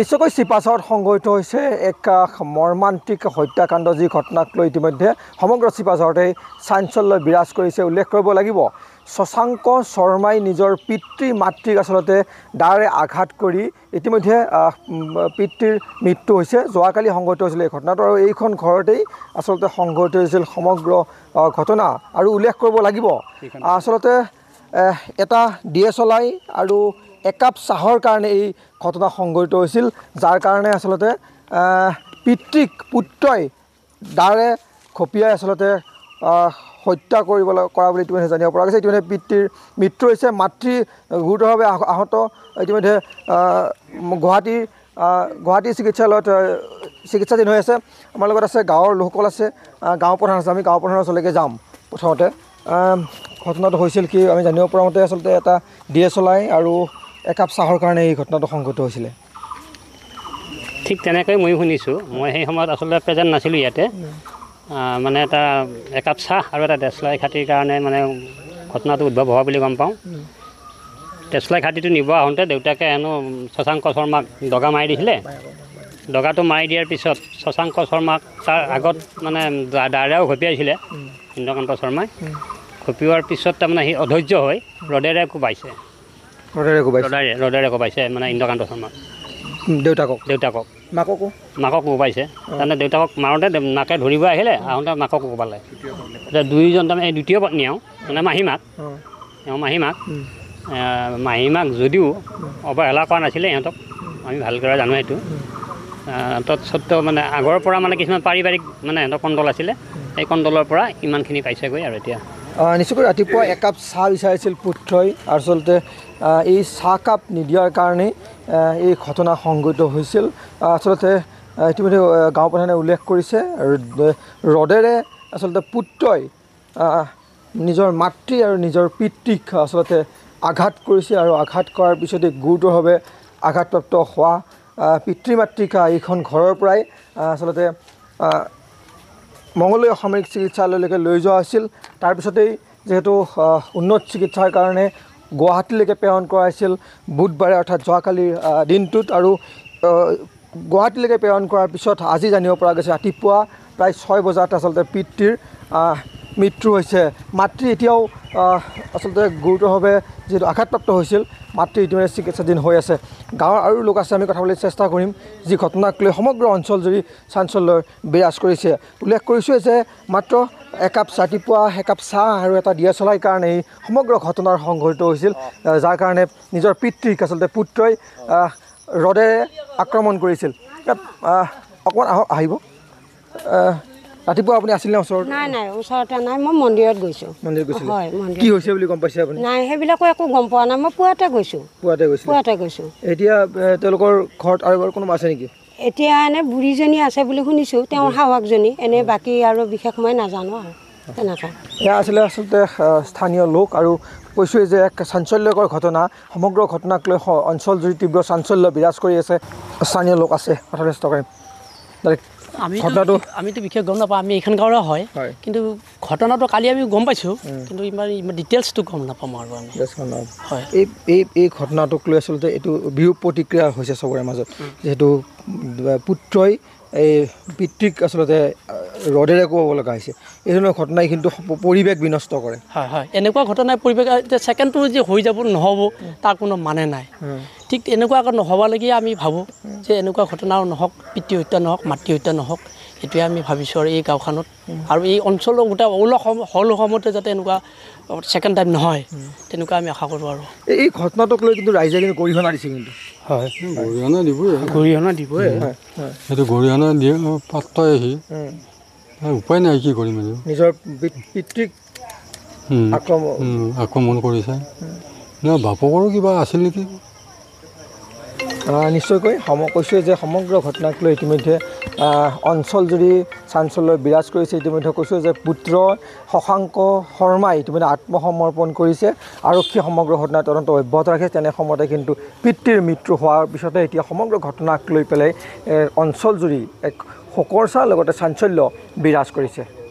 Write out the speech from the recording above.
নিশ্চয়কৈ চিপাছত সংঘটিত হৈছে এক মৰ্মান্তিক হত্যাকাণ্ড যি ঘটনাক লৈ ইতিমধ্যে সমগ্ৰ চিপাছতেই চাঞ্চল্য বিৰাজ কৰিছে উল্লেখ কৰিব লাগিব শশাংক শৰ্মাই নিজৰ পিতৃ মাতৃক আচলতে দাৰে আঘাত কৰি ইতিমধ্যে পিতৃৰ মৃত্যু হৈছে যোৱাকালি সংঘটিত হৈছিল এই ঘটনাটো আৰু এইখন ঘৰতেই আচলতে সংঘটিত হৈছিল সমগ্ৰ ঘটনা আৰু উল্লেখ কৰিব লাগিব আচলতে এটা ডি দিয়ে চলাই আৰু একাপ চাহৰ কাৰণে এই ঘটনা সংঘটিত হৈছিল যাৰ কাৰণে আচলতে পিতৃক পুত্ৰই দাৰে খপিয়াই আচলতে হত্যা কৰিবলৈ কৰা বুলি ইতিমধ্যে জানিব পৰা গৈছে ইতিমধ্যে পিতৃৰ মৃত্যু হৈছে মাতৃ গুৰুতৰভাৱে আহত ইতিমধ্যে গুৱাহাটীৰ গুৱাহাটী চিকিৎসালয়ত চিকিৎসাধীন হৈ আছে আমাৰ লগত আছে গাঁৱৰ লোকসকল আছে গাঁও প্ৰধান আছে আমি গাঁও প্ৰধানৰ ওচৰলৈকে যাম প্ৰথমতে ঘটনাটো হৈছিল কি আমি জানিব পৰা মতে আচলতে এটা ডি এছ অ' লাই আৰু একাপ চাহৰ কাৰণে এই ঘটনাটো সংঘটিত হৈছিলে ঠিক তেনেকৈ ময়ো শুনিছোঁ মই সেই সময়ত আচলতে প্ৰেজেণ্ট নাছিলোঁ ইয়াতে মানে এটা একাপ চাহ আৰু এটা দেশলাই খাতিৰ কাৰণে মানে ঘটনাটো উদ্ভৱ হোৱা বুলি গম পাওঁ তেজলাই খাতিটো নিব আহোঁতে দেউতাকে হেনো শশাংক শৰ্মাক দগা মাৰি দিছিলে দগাটো মাৰি দিয়াৰ পিছত শশাংক শৰ্মাক তাৰ আগত মানে দাৰেও ঘপিয়াইছিলে ইন্দ্ৰকান্ত শৰ্মাই ঘপিওৱাৰ পিছত তাৰমানে সি অধৈৰ্য হৈ ৰদেৰে কোবাইছে ৰদাৰে কোবাইছে ৰদাৰে ৰদাৰে কোবাইছে মানে ইন্দ্ৰকান্ত শৰ্মা দেউতাকক দেউতাকক মাককো মাকক কোবাইছে তাৰমানে দেউতাকক মাৰোঁতে মাকে ধৰিব আহিলে আহোঁতে মাকক কোবালে দুয়োজন তাৰমানে দ্বিতীয় পত্নী আৰু মানে মাহীমাক তেওঁ মাহীমাক মাহীমাক যদিও অৱহেলা কৰা নাছিলে ইহঁতক আমি ভালকৈ জানো সেইটো তৎসত্বেও মানে আগৰ পৰা মানে কিছুমান পাৰিবাৰিক মানে সিহঁতৰ কণ্ডল আছিলে সেই কণ্ডলৰ পৰা ইমানখিনি পাইছেগৈ আৰু এতিয়া নিশ্চয়কৈ ৰাতিপুৱা একাপ চাহ বিচাৰিছিল পুত্ৰই আচলতে এই চাহকাপ নিদিয়াৰ কাৰণেই এই ঘটনা সংঘটিত হৈছিল আচলতে ইতিমধ্যে গাঁও প্ৰধানে উল্লেখ কৰিছে ৰদেৰে আচলতে পুত্ৰই নিজৰ মাতৃ আৰু নিজৰ পিতৃক আচলতে আঘাত কৰিছে আৰু আঘাত কৰাৰ পিছতে গুৰুতৰভাৱে আঘাতপ্ৰাপ্ত হোৱা পিতৃ মাতৃকা এইখন ঘৰৰ পৰাই আচলতে মঙ্গলীয় অসামৰিক চিকিৎসালয়লৈকে লৈ যোৱা হৈছিল তাৰপিছতেই যিহেতু উন্নত চিকিৎসাৰ কাৰণে গুৱাহাটীলৈকে প্ৰেৰণ কৰা হৈছিল বুধবাৰে অৰ্থাৎ যোৱাকালিৰ দিনটোত আৰু গুৱাহাটীলৈকে প্ৰেৰণ কৰাৰ পিছত আজি জানিব পৰা গৈছে ৰাতিপুৱা প্ৰায় ছয় বজাত আচলতে পিতৃৰ মৃত্যু হৈছে মাতৃ এতিয়াও আচলতে গুৰুতৰভাৱে যিহেতু আঘাতপ্ৰাপ্ত হৈছিল মাতৃ ইতিমধ্যে চিকিৎসাধীন হৈ আছে গাঁৱৰ আৰু লোক আছে আমি কথা পাতিবলৈ চেষ্টা কৰিম যি ঘটনাক লৈ সমগ্ৰ অঞ্চল জুৰি চাঞ্চল্যৰ বিৰাজ কৰিছে উল্লেখ কৰিছোঁ যে মাত্ৰ একাপ ৰাতিপুৱা একাপ চাহ আৰু এটা দিয়া চলাই কাৰণে এই সমগ্ৰ ঘটনাৰ সংঘটিত হৈছিল যাৰ কাৰণে নিজৰ পিতৃক আচলতে পুত্ৰই ৰদেৰে আক্ৰমণ কৰিছিল অকণমান আহক আহিব ৰাতিপুৱা আপুনি আছিল ওচৰত নাই নাই ওচৰতে নাই মই মন্দিৰত গৈছোঁ মন্দিৰত গৈছোঁ হয় কি হৈছে বুলি গম পাইছে আপুনি নাই সেইবিলাকো একো গম পোৱা নাই মই পুৱাতে গৈছোঁ পুৱাতে গৈছোঁ পুৱাতে গৈছোঁ এতিয়া তেওঁলোকৰ ঘৰত আৰু এবাৰ কোনোবা আছে নেকি এতিয়া এনে বুঢ়ীজনী আছে বুলি শুনিছোঁ তেওঁৰ শাহকজনী এনেই বাকী আৰু বিশেষ মই নাজানো আৰু এয়া আছিলে আচলতে স্থানীয় লোক আৰু কৈছোঁৱেই যে এক চাঞ্চল্যকৰ ঘটনা সমগ্ৰ ঘটনাক লৈ অঞ্চল জুৰি তীব্ৰ চাঞ্চল্য বিৰাজ কৰি আছে স্থানীয় লোক আছে অথলেষ্টকাৰী ডাইৰেক্ট আমিতো আমিতো বিশেষ গম নাপাওঁ আমি এইখন গাঁৱৰে হয় কিন্তু ঘটনাটো কালি আমি গম পাইছোঁ কিন্তু ইমান ইমান ডিটেইলছটো গম নাপাম আৰু আমি এই এই এই ঘটনাটোক লৈ আচলতে এইটো বিৰূপ প্ৰতিক্ৰিয়া হৈছে চবৰে মাজত যিহেতু পুত্ৰই এই পিতৃক আচলতে ৰদেৰে ক'ব লগা হৈছে এই ধৰণৰ ঘটনাই কিন্তু পৰিৱেশ বিনষ্ট কৰে হয় হয় এনেকুৱা ঘটনাই পৰিৱেশ এতিয়া ছেকেণ্ডটো যে হৈ যাব নহ'ব তাৰ কোনো মানে নাই ঠিক তেনেকুৱা এনেকুৱা নহ'বলৈকে আমি ভাবোঁ যে এনেকুৱা ঘটনাও নহওক পিতৃ হত্যা নহওক মাতৃহত্যা নহওক সেইটোৱে আমি ভাবিছোঁ আৰু এই গাঁওখনত আৰু এই অঞ্চলৰ গোটেই অসম সল অসমতে যাতে এনেকুৱা ছেকেণ্ড টাইম নহয় তেনেকুৱা আমি আশা কৰোঁ আৰু এই ঘটনাটোক লৈ কিন্তু ৰাইজে কিন্তু গৰিহণা দিছে কিন্তু হয় গৰিহণা দিবই গৰিহণা দিবই সেইটো গৰিহণা দিয়ে পাত্ৰ আহি উপায় নাই কি কৰিম নিজৰ পিতৃক আক্ৰমণ কৰিছে বাপকৰো কিবা আছিল নেকি নিশ্চয়কৈ সম কৈছোঁ যে সমগ্ৰ ঘটনাক লৈ ইতিমধ্যে অঞ্চল জুৰি চাঞ্চল্য বিৰাজ কৰিছে ইতিমধ্যে কৈছোঁ যে পুত্ৰ শশাংক শৰ্মাই ইতিমধ্যে আত্মসমৰ্পণ কৰিছে আৰক্ষী সমগ্ৰ ঘটনা তদন্ত অব্যাহত ৰাখে তেনে সময়তে কিন্তু পিতৃৰ মৃত্যু হোৱাৰ পিছতে এতিয়া সমগ্ৰ ঘটনাক লৈ পেলাই অঞ্চল জুৰি এক শোকৰ ছাঁ লগতে চাঞ্চল্য বিৰাজ কৰিছে